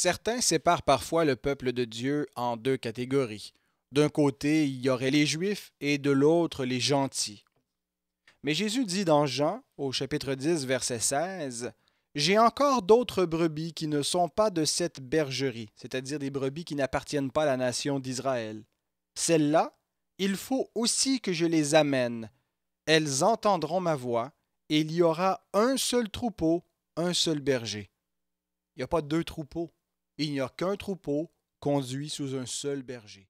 Certains séparent parfois le peuple de Dieu en deux catégories. D'un côté, il y aurait les Juifs et de l'autre, les gentils. Mais Jésus dit dans Jean, au chapitre 10, verset 16, J'ai encore d'autres brebis qui ne sont pas de cette bergerie, c'est-à-dire des brebis qui n'appartiennent pas à la nation d'Israël. Celles-là, il faut aussi que je les amène. Elles entendront ma voix, et il y aura un seul troupeau, un seul berger. Il n'y a pas deux troupeaux. Il n'y a qu'un troupeau conduit sous un seul berger.